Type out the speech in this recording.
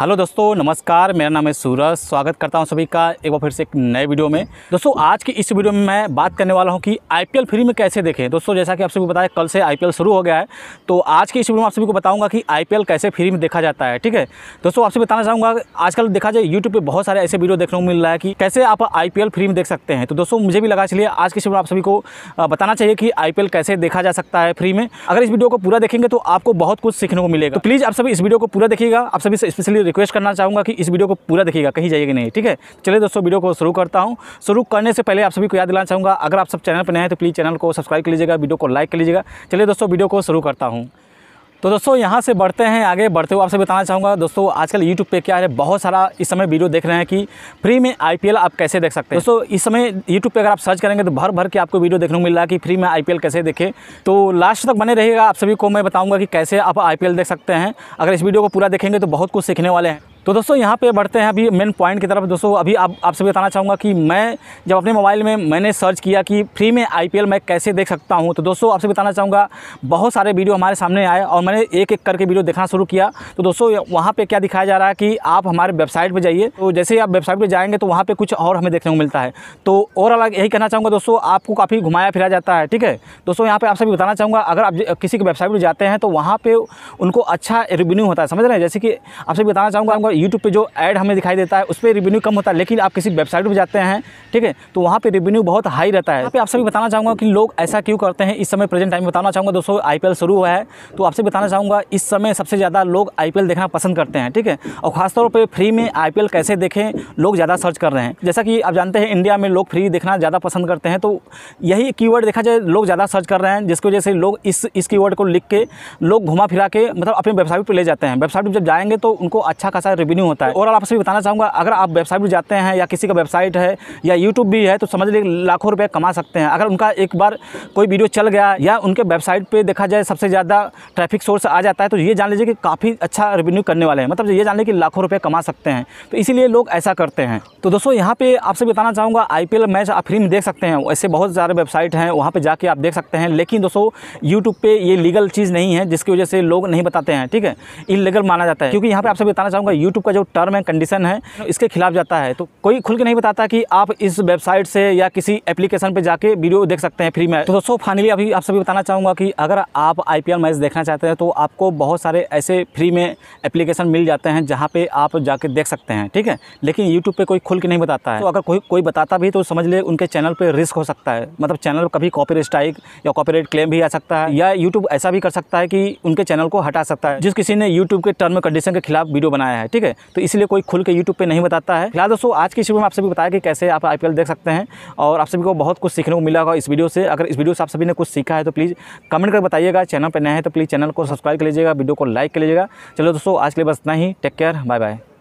hello दोस्तों नमस्कार मेरा नाम है सूरज स्वागत करता हूं सभी का एक बार फिर से एक नए वीडियो में दोस्तों आज की इस वीडियो में मैं बात करने वाला हूं कि आईपीएल फ्री में कैसे देखें दोस्तों जैसा कि आप सभी बताया कल से आईपीएल शुरू हो गया है तो आज की इस वीडियो में आप सभी को बताऊँगा कि आई कैसे फ्री में देखा जाता है ठीक है दोस्तों आपसे बताना चाहूँगा आजकल देखा जाए यूट्यूब पर बहुत सारे ऐसे वीडियो देखने को मिल रहा है कि कैसे आप आई फ्री में देख सकते हैं तो दोस्तों मुझे भी लगा चलिए आज की इस आप सभी को बताना चाहिए कि आई कैसे देखा जा सकता है फ्री में अगर इस वीडियो को पूरा देखेंगे तो आपको बहुत कुछ सीखने को मिलेगा तो प्लीज़ आप सभी इस वीडियो को पूरा देखिएगा आप सभी स्पेशली रिक्वेस्ट करना चाहूँगा कि इस वीडियो को पूरा देखिएगा कहीं जाइएगा नहीं ठीक है तो चलिए दोस्तों वीडियो को शुरू करता हूँ शुरू करने से पहले आप सभी को याद दिलाना चाहूँगा अगर आप सब चैनल पर नए हैं तो प्लीज़ चैनल को सब्सक्राइब कर लीजिएगा वीडियो को लाइक कर लीजिएगा चलिए दोस्तों वीडियो को शुरू करता हूँ तो दोस्तों यहाँ से बढ़ते हैं आगे बढ़ते हुए आपसे बताना चाहूँगा दोस्तों आजकल यूट्यूब पे क्या है बहुत सारा इस समय वीडियो देख रहे हैं कि फ्री में आई आप कैसे देख सकते हैं दोस्तों इस समय यूट्यूब पे अगर आप सर्च करेंगे तो भर भर के आपको वीडियो देखने को मिल रहा है कि फ्री में आई कैसे देखें तो लास्ट तक बने रहेगा आप सभी को मैं बताऊँगा कि कैसे आप आई देख सकते हैं अगर इस वीडियो को पूरा देखेंगे तो बहुत कुछ सीखने वाले हैं तो दोस्तों यहाँ पे बढ़ते हैं अभी मेन पॉइंट की तरफ दोस्तों अभी आप आपसे बताना चाहूँगा कि मैं जब अपने मोबाइल में मैंने सर्च किया कि फ्री में आई मैं कैसे देख सकता हूँ तो दोस्तों आपसे बताना चाहूँगा बहुत सारे वीडियो हमारे सामने आए और मैंने एक एक करके वीडियो देखना शुरू किया तो दोस्तों वहाँ पर क्या दिखाया जा रहा है कि आप हमारे वेबसाइट पर जाइए तो जैसे ही आप वेबसाइट पर जाएंगे तो वहाँ पर कुछ और हमें देखने को मिलता है तो अलग यही कहना चाहूँगा दोस्तों आपको काफ़ी घुमाया फिरा जाता है ठीक है दोस्तों यहाँ पर आपसे भी बताना चाहूँगा अगर आप किसी की वेबसाइट पर जाते हैं तो वहाँ पर उनको अच्छा रिव्यू होता है समझ रहे हैं जैसे कि आपसे बताना चाहूँगा यूट्यूब पे जो ऐड हमें दिखाई देता है उस पर रिवेन्यू कम होता है लेकिन आप किसी वेबसाइट पर जाते हैं ठीक है तो वहाँ पर रिवेन्यू बहुत हाई रहता है यहाँ पे आप सभी बताना चाहूँगा कि लोग ऐसा क्यों करते हैं इस समय प्रेजेंट टाइम बताना चाहूँगा दोस्तों आई शुरू हुआ है तो आपसे बताना चाहूँगा इस समय सबसे ज़्यादा लोग आई देखना पसंद करते हैं ठीक है और खासतौर पर फ्री में आई कैसे देखें लोग ज़्यादा सर्च कर रहे हैं जैसा कि आप जानते हैं इंडिया में लोग फ्री देखना ज़्यादा पसंद करते हैं तो यही वर्ड देखा जाए लोग ज़्यादा सर्च कर रहे हैं जिसकी वजह से लोग इस इस वर्ड को लिख के लोग घुमा फिरा के मतलब अपने वेबसाइट पर ले जाते हैं वेबसाइट पर जब जाएंगे तो उनको अच्छा खासा रेवेन्यू होता है और तो आपसे भी बताना चाहूँगा अगर आप वेबसाइट भी जाते हैं या किसी का वेबसाइट है या यूट्यूब भी है तो समझ लीजिए लाखों रुपये कमा सकते हैं अगर उनका एक बार कोई वीडियो चल गया या उनके वेबसाइट पर देखा जाए सबसे ज़्यादा ट्रैफिक सोर्स आ जाता है तो ये जान लीजिए कि काफ़ी अच्छा रेवेन्यू करने वाले हैं मतलब ये जान लीजिए कि लाखों रुपये कमा सकते हैं तो इसीलिए लोग ऐसा करते हैं तो दोस्तों यहाँ पे आपसे बताना चाहूँगा आई मैच आप फ्री में देख सकते हैं ऐसे बहुत सारे वेबसाइट हैं वहाँ पर जाके आप देख सकते हैं लेकिन दोस्तों यूट्यूब पे ये लीगल चीज़ नहीं है जिसकी वजह से लोग नहीं बताते हैं ठीक है इलीगल माना जाता है क्योंकि यहाँ पर आपसे बताना चाहूँगा यूट्यूब YouTube का जो टर्म एंड कंडीशन है इसके खिलाफ जाता है तो कोई खुल के नहीं बताता कि आप इस वेबसाइट से या किसी एप्लीकेशन पर जाके वीडियो देख सकते हैं फ्री में तो दोस्तों फाइनली अभी आप सभी बताना चाहूँगा कि अगर आप आई मैच देखना चाहते हैं तो आपको बहुत सारे ऐसे फ्री में एप्लीकेशन मिल जाते हैं जहाँ पर आप जाके देख सकते हैं ठीक है लेकिन यूट्यूब पर कोई खुल के नहीं बताता है तो अगर कोई कोई बताता भी तो समझ ले उनके चैनल पर रिस्क हो सकता है मतलब चैनल कभी कॉपी स्ट्राइक या कॉपी क्लेम भी आ सकता है या यूट्यूब ऐसा भी कर सकता है कि उनके चैनल को हटा सकता है जिस किसी ने यूट्यूब के टर्म कंडीशन के खिलाफ वीडियो बनाया है ठीक है तो इसलिए कोई खुल के यूट्यूब पर नहीं बताता है फिलहाल दोस्तों आज की शिविर में आप सभी बताया कि कैसे आप आई देख सकते हैं और आप सभी को बहुत कुछ सीखने को मिला होगा इस वीडियो से अगर इस वीडियो से आप सभी ने कुछ सीखा है तो प्लीज़ कमेंट कर बताइएगा चैनल पर नया है तो प्लीज़ चैनल को सब्सक्राइब कर लीजिएगा वीडियो को लाइक कर लीजिएगा चलो दोस्तों आज के लिए बस इतना ही टेक केयर बाय बाय